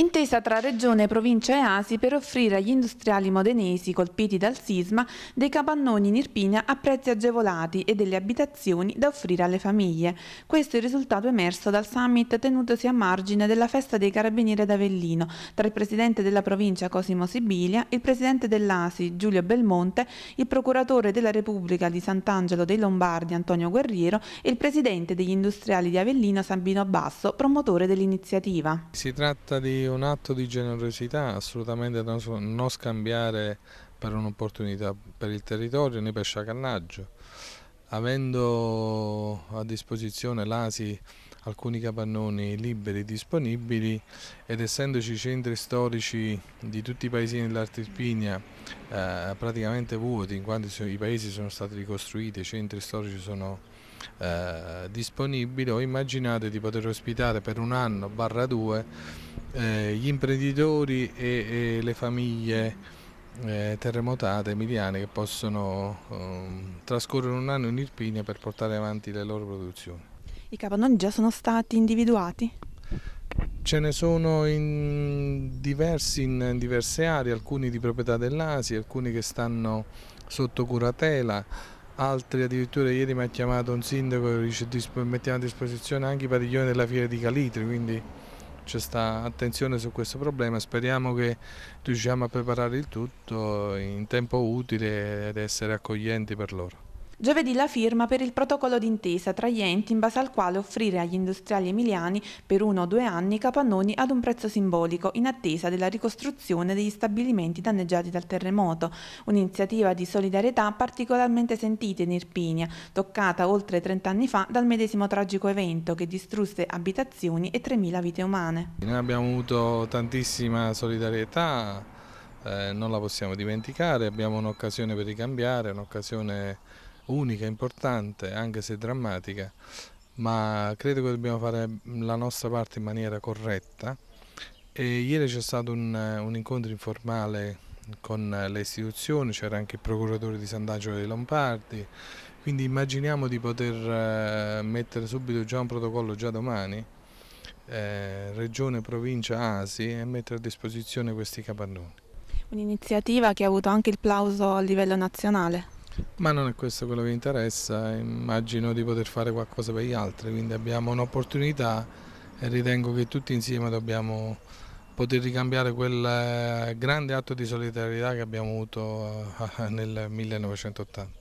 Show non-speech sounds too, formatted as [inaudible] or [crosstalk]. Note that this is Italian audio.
Intesa tra Regione, Provincia e Asi per offrire agli industriali modenesi colpiti dal sisma dei capannoni in Irpinia a prezzi agevolati e delle abitazioni da offrire alle famiglie. Questo è il risultato emerso dal summit tenutosi a margine della festa dei carabinieri d'Avellino tra il presidente della provincia Cosimo Sibilia, il presidente dell'Asi Giulio Belmonte, il procuratore della Repubblica di Sant'Angelo dei Lombardi Antonio Guerriero e il presidente degli industriali di Avellino Sabino Basso, promotore dell'iniziativa. Si tratta di un atto di generosità, assolutamente da non scambiare per un'opportunità per il territorio né per sciacannaggio. Avendo a disposizione l'ASI alcuni capannoni liberi disponibili ed essendoci centri storici di tutti i paesi dell'Artirpinia eh, praticamente vuoti in quanto i paesi sono stati ricostruiti, i centri storici sono eh, disponibili, ho immaginato di poter ospitare per un anno barra due eh, gli imprenditori e, e le famiglie eh, terremotate emiliane che possono eh, trascorrere un anno in Irpinia per portare avanti le loro produzioni. I capannoni già sono stati individuati? Ce ne sono in, diversi in diverse aree, alcuni di proprietà dell'ASI, alcuni che stanno sotto curatela, altri addirittura ieri mi ha chiamato un sindaco e dice mettiamo a disposizione anche i padiglioni della fiera di Calitri, quindi c'è sta attenzione su questo problema, speriamo che riusciamo a preparare il tutto in tempo utile ed essere accoglienti per loro. Giovedì la firma per il protocollo d'intesa tra gli enti in base al quale offrire agli industriali emiliani per uno o due anni capannoni ad un prezzo simbolico in attesa della ricostruzione degli stabilimenti danneggiati dal terremoto, un'iniziativa di solidarietà particolarmente sentita in Irpinia, toccata oltre 30 anni fa dal medesimo tragico evento che distrusse abitazioni e 3.000 vite umane. Noi abbiamo avuto tantissima solidarietà, eh, non la possiamo dimenticare, abbiamo un'occasione per ricambiare, un'occasione unica, importante, anche se drammatica, ma credo che dobbiamo fare la nostra parte in maniera corretta. E ieri c'è stato un, un, incontro informale con le istituzioni, c'era anche il procuratore di Sant'Angelo dei Lombardi, quindi immaginiamo di poter eh, mettere subito già un protocollo già domani, eh, regione, provincia, ASI e mettere a disposizione questi capannoni. Un'iniziativa che ha avuto anche il plauso a livello nazionale. Ma non è questo quello che interessa, immagino di poter fare qualcosa per gli altri, quindi abbiamo un'opportunità e ritengo che tutti insieme dobbiamo poter ricambiare quel eh, grande atto di solidarietà che abbiamo avuto eh, [laughs] nel 1980.